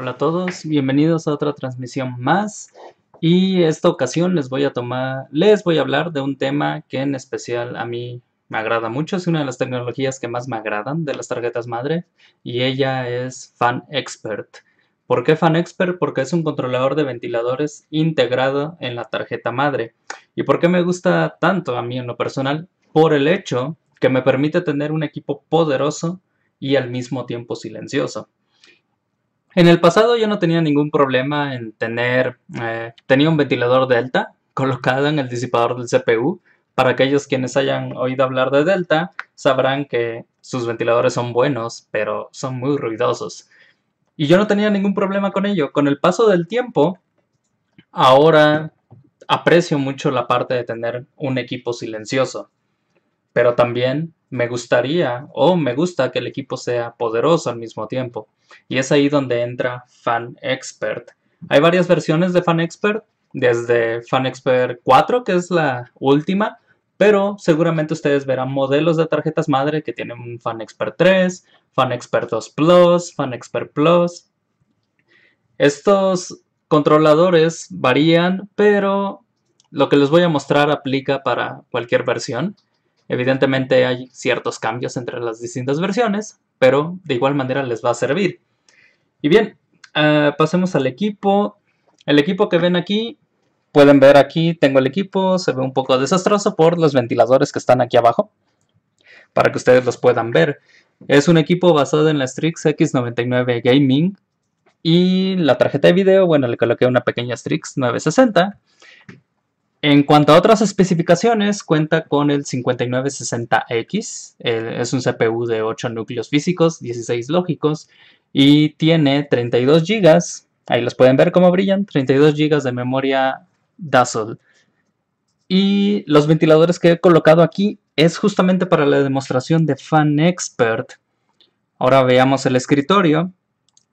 Hola a todos, bienvenidos a otra transmisión más y esta ocasión les voy a tomar, les voy a hablar de un tema que en especial a mí me agrada mucho, es una de las tecnologías que más me agradan de las tarjetas madre y ella es Fan Expert. ¿Por qué Fan Expert? Porque es un controlador de ventiladores integrado en la tarjeta madre. ¿Y por qué me gusta tanto a mí en lo personal? Por el hecho que me permite tener un equipo poderoso y al mismo tiempo silencioso. En el pasado yo no tenía ningún problema en tener, eh, tenía un ventilador delta colocado en el disipador del CPU. Para aquellos quienes hayan oído hablar de delta, sabrán que sus ventiladores son buenos, pero son muy ruidosos. Y yo no tenía ningún problema con ello. Con el paso del tiempo, ahora aprecio mucho la parte de tener un equipo silencioso, pero también me gustaría o me gusta que el equipo sea poderoso al mismo tiempo. Y es ahí donde entra Fan Expert. Hay varias versiones de Fan Expert, desde Fan Expert 4, que es la última, pero seguramente ustedes verán modelos de tarjetas madre que tienen un Fan Expert 3, Fan Expert 2 Plus, Fan Expert Plus. Estos controladores varían, pero lo que les voy a mostrar aplica para cualquier versión. Evidentemente hay ciertos cambios entre las distintas versiones, pero de igual manera les va a servir. Y bien, eh, pasemos al equipo. El equipo que ven aquí, pueden ver aquí, tengo el equipo, se ve un poco desastroso por los ventiladores que están aquí abajo, para que ustedes los puedan ver. Es un equipo basado en la Strix X99 Gaming y la tarjeta de video, bueno, le coloqué una pequeña Strix 960 en cuanto a otras especificaciones, cuenta con el 5960X, es un CPU de 8 núcleos físicos, 16 lógicos y tiene 32 GB, ahí los pueden ver cómo brillan, 32 GB de memoria Dazzle. Y los ventiladores que he colocado aquí es justamente para la demostración de Fan Expert. Ahora veamos el escritorio.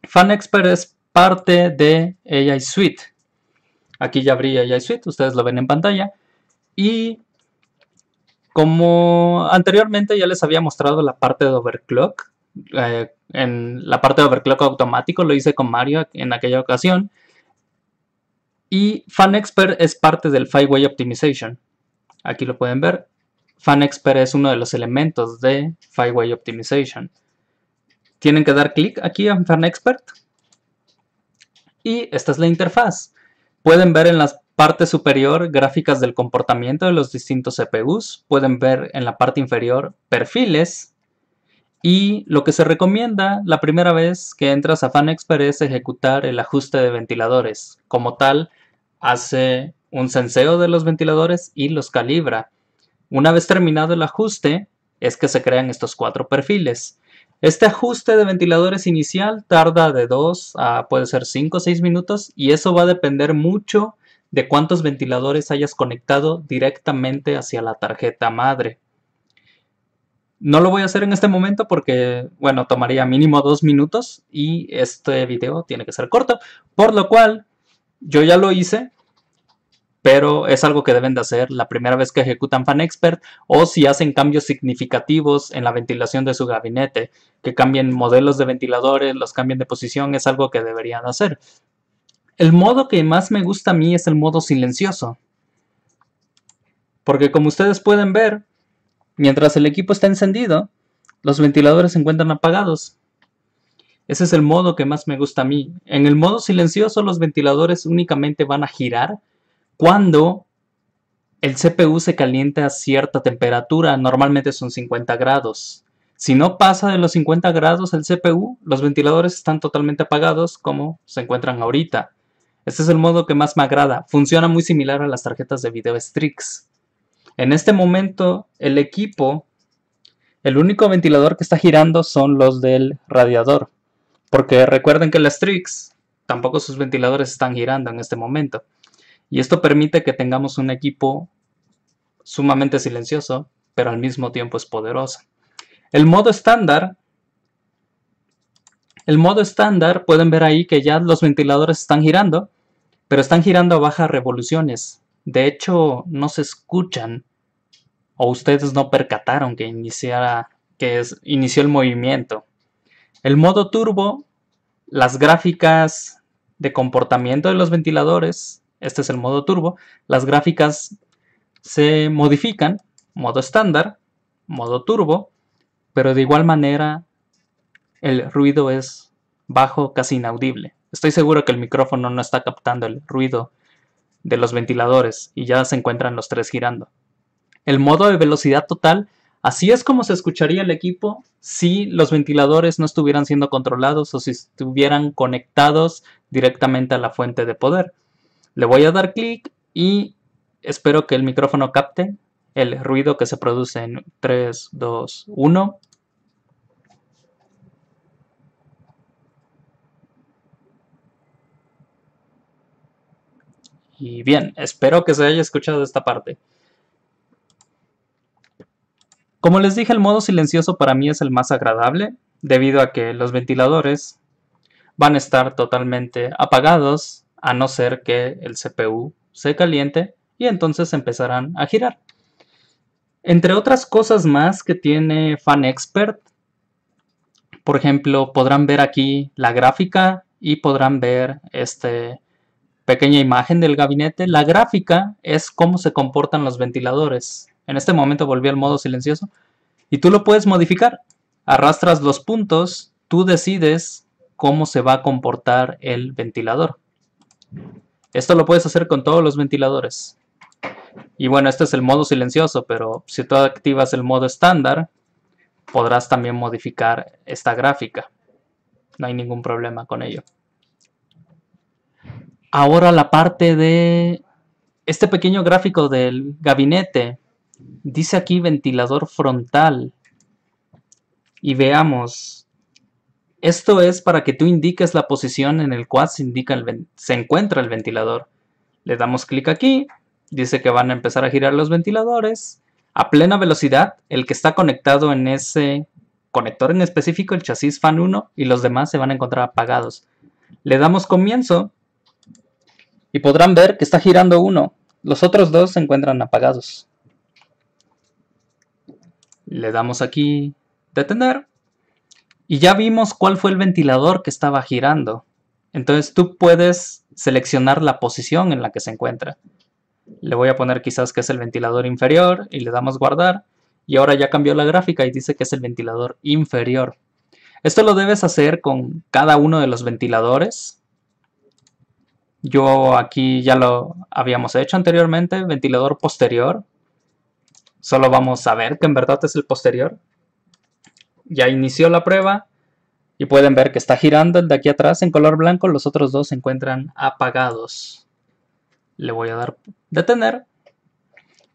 Fan Expert es parte de AI Suite, Aquí ya abría ya Suite, ustedes lo ven en pantalla. Y como anteriormente ya les había mostrado la parte de overclock, eh, en la parte de overclock automático lo hice con Mario en aquella ocasión. Y FanExpert es parte del Fireway Optimization. Aquí lo pueden ver. FanExpert es uno de los elementos de Fireway Optimization. Tienen que dar clic aquí en FanExpert. Y esta es la interfaz. Pueden ver en la parte superior gráficas del comportamiento de los distintos CPUs, pueden ver en la parte inferior perfiles y lo que se recomienda la primera vez que entras a FanExpert es ejecutar el ajuste de ventiladores. Como tal, hace un senseo de los ventiladores y los calibra. Una vez terminado el ajuste, es que se crean estos cuatro perfiles. Este ajuste de ventiladores inicial tarda de 2 a puede ser 5 o 6 minutos y eso va a depender mucho de cuántos ventiladores hayas conectado directamente hacia la tarjeta madre. No lo voy a hacer en este momento porque, bueno, tomaría mínimo dos minutos y este video tiene que ser corto, por lo cual yo ya lo hice, pero es algo que deben de hacer la primera vez que ejecutan FanExpert o si hacen cambios significativos en la ventilación de su gabinete, que cambien modelos de ventiladores, los cambien de posición, es algo que deberían hacer. El modo que más me gusta a mí es el modo silencioso, porque como ustedes pueden ver, mientras el equipo está encendido, los ventiladores se encuentran apagados. Ese es el modo que más me gusta a mí. En el modo silencioso los ventiladores únicamente van a girar cuando el CPU se calienta a cierta temperatura, normalmente son 50 grados. Si no pasa de los 50 grados el CPU, los ventiladores están totalmente apagados como se encuentran ahorita. Este es el modo que más me agrada, funciona muy similar a las tarjetas de video Strix. En este momento el equipo, el único ventilador que está girando son los del radiador. Porque recuerden que las Strix, tampoco sus ventiladores están girando en este momento. Y esto permite que tengamos un equipo sumamente silencioso, pero al mismo tiempo es poderoso. El modo estándar, el modo estándar, pueden ver ahí que ya los ventiladores están girando, pero están girando a bajas revoluciones. De hecho, no se escuchan o ustedes no percataron que iniciara que inició el movimiento. El modo turbo, las gráficas de comportamiento de los ventiladores este es el modo turbo, las gráficas se modifican, modo estándar, modo turbo, pero de igual manera el ruido es bajo, casi inaudible. Estoy seguro que el micrófono no está captando el ruido de los ventiladores y ya se encuentran los tres girando. El modo de velocidad total, así es como se escucharía el equipo si los ventiladores no estuvieran siendo controlados o si estuvieran conectados directamente a la fuente de poder. Le voy a dar clic y espero que el micrófono capte el ruido que se produce en 3, 2, 1. Y bien, espero que se haya escuchado esta parte. Como les dije, el modo silencioso para mí es el más agradable, debido a que los ventiladores van a estar totalmente apagados a no ser que el CPU se caliente y entonces empezarán a girar. Entre otras cosas más que tiene FanExpert, por ejemplo, podrán ver aquí la gráfica y podrán ver esta pequeña imagen del gabinete. La gráfica es cómo se comportan los ventiladores. En este momento volví al modo silencioso. Y tú lo puedes modificar. Arrastras los puntos, tú decides cómo se va a comportar el ventilador. Esto lo puedes hacer con todos los ventiladores. Y bueno, este es el modo silencioso, pero si tú activas el modo estándar, podrás también modificar esta gráfica. No hay ningún problema con ello. Ahora la parte de este pequeño gráfico del gabinete. Dice aquí ventilador frontal. Y veamos, esto es para que tú indiques la posición en el cual se, indica el se encuentra el ventilador. Le damos clic aquí, dice que van a empezar a girar los ventiladores. A plena velocidad, el que está conectado en ese conector en específico, el chasis fan 1, y los demás se van a encontrar apagados. Le damos comienzo y podrán ver que está girando uno. Los otros dos se encuentran apagados. Le damos aquí detener y ya vimos cuál fue el ventilador que estaba girando. Entonces tú puedes seleccionar la posición en la que se encuentra. Le voy a poner quizás que es el ventilador inferior y le damos guardar. Y ahora ya cambió la gráfica y dice que es el ventilador inferior. Esto lo debes hacer con cada uno de los ventiladores. Yo aquí ya lo habíamos hecho anteriormente, ventilador posterior. Solo vamos a ver que en verdad es el posterior ya inició la prueba y pueden ver que está girando el de aquí atrás en color blanco, los otros dos se encuentran apagados. Le voy a dar detener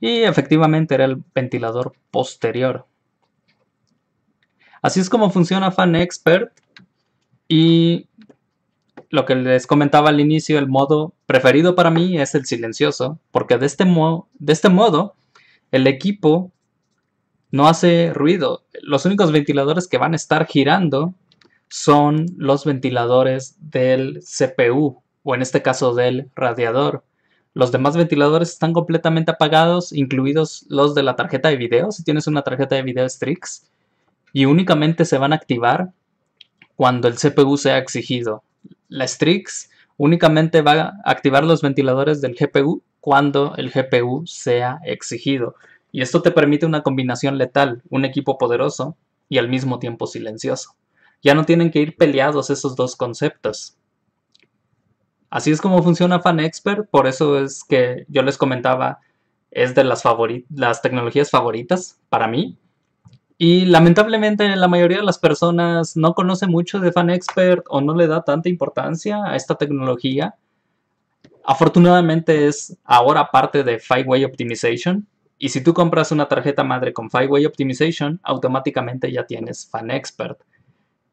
y efectivamente era el ventilador posterior. Así es como funciona Fan Expert y lo que les comentaba al inicio, el modo preferido para mí es el silencioso, porque de este, de este modo el equipo no hace ruido. Los únicos ventiladores que van a estar girando son los ventiladores del CPU o en este caso del radiador. Los demás ventiladores están completamente apagados, incluidos los de la tarjeta de video, si tienes una tarjeta de video Strix, y únicamente se van a activar cuando el CPU sea exigido. La Strix únicamente va a activar los ventiladores del GPU cuando el GPU sea exigido y esto te permite una combinación letal, un equipo poderoso y al mismo tiempo silencioso. Ya no tienen que ir peleados esos dos conceptos. Así es como funciona FanExpert, por eso es que yo les comentaba, es de las, las tecnologías favoritas para mí. Y lamentablemente la mayoría de las personas no conoce mucho de FanExpert o no le da tanta importancia a esta tecnología. Afortunadamente es ahora parte de Five Way Optimization, y si tú compras una tarjeta madre con Fireway Optimization, automáticamente ya tienes FanExpert.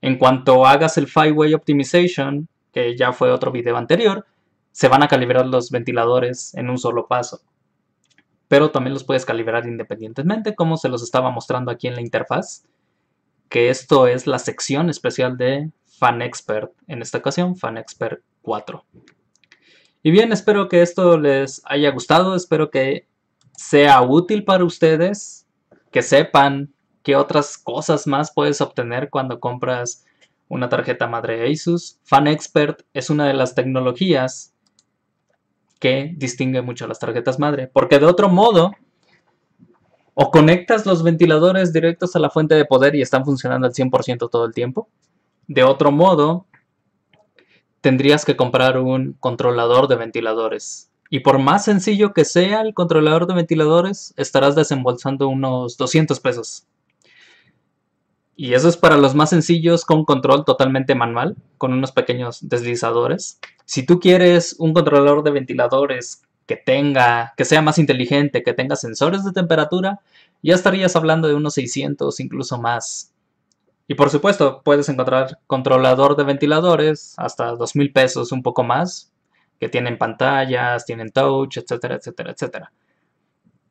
En cuanto hagas el Fireway Optimization, que ya fue otro video anterior, se van a calibrar los ventiladores en un solo paso. Pero también los puedes calibrar independientemente, como se los estaba mostrando aquí en la interfaz, que esto es la sección especial de FanExpert, en esta ocasión FanExpert 4. Y bien, espero que esto les haya gustado, espero que sea útil para ustedes, que sepan qué otras cosas más puedes obtener cuando compras una tarjeta madre Asus. Fan Expert es una de las tecnologías que distingue mucho las tarjetas madre, porque de otro modo, o conectas los ventiladores directos a la fuente de poder y están funcionando al 100% todo el tiempo, de otro modo, tendrías que comprar un controlador de ventiladores y por más sencillo que sea el controlador de ventiladores, estarás desembolsando unos 200 pesos. Y eso es para los más sencillos con control totalmente manual, con unos pequeños deslizadores. Si tú quieres un controlador de ventiladores que tenga, que sea más inteligente, que tenga sensores de temperatura, ya estarías hablando de unos 600, incluso más. Y por supuesto, puedes encontrar controlador de ventiladores hasta 2000 pesos, un poco más, que tienen pantallas, tienen touch, etcétera, etcétera, etcétera.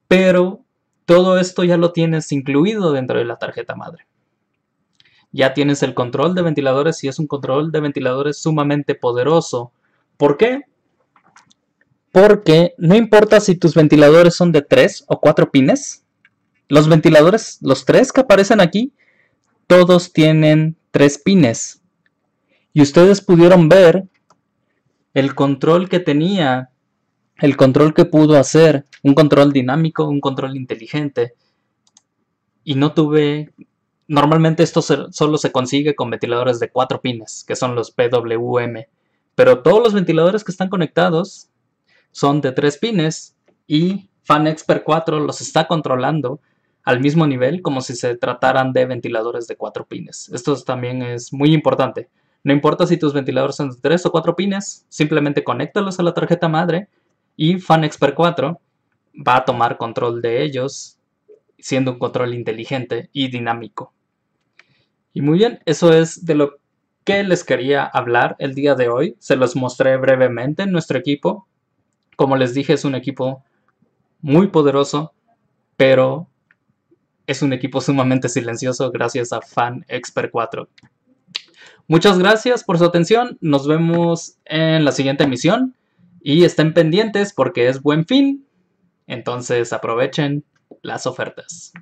Pero todo esto ya lo tienes incluido dentro de la tarjeta madre. Ya tienes el control de ventiladores y es un control de ventiladores sumamente poderoso. ¿Por qué? Porque no importa si tus ventiladores son de 3 o 4 pines, los ventiladores, los tres que aparecen aquí, todos tienen tres pines. Y ustedes pudieron ver el control que tenía, el control que pudo hacer, un control dinámico, un control inteligente. Y no tuve... Normalmente esto solo se consigue con ventiladores de cuatro pines, que son los PWM. Pero todos los ventiladores que están conectados son de tres pines y per 4 los está controlando al mismo nivel como si se trataran de ventiladores de cuatro pines. Esto también es muy importante. No importa si tus ventiladores son de 3 o 4 pines, simplemente conéctalos a la tarjeta madre y FanExpert 4 va a tomar control de ellos, siendo un control inteligente y dinámico. Y muy bien, eso es de lo que les quería hablar el día de hoy. Se los mostré brevemente en nuestro equipo. Como les dije, es un equipo muy poderoso, pero es un equipo sumamente silencioso gracias a Fan 4. Muchas gracias por su atención. Nos vemos en la siguiente emisión. Y estén pendientes porque es buen fin. Entonces aprovechen las ofertas.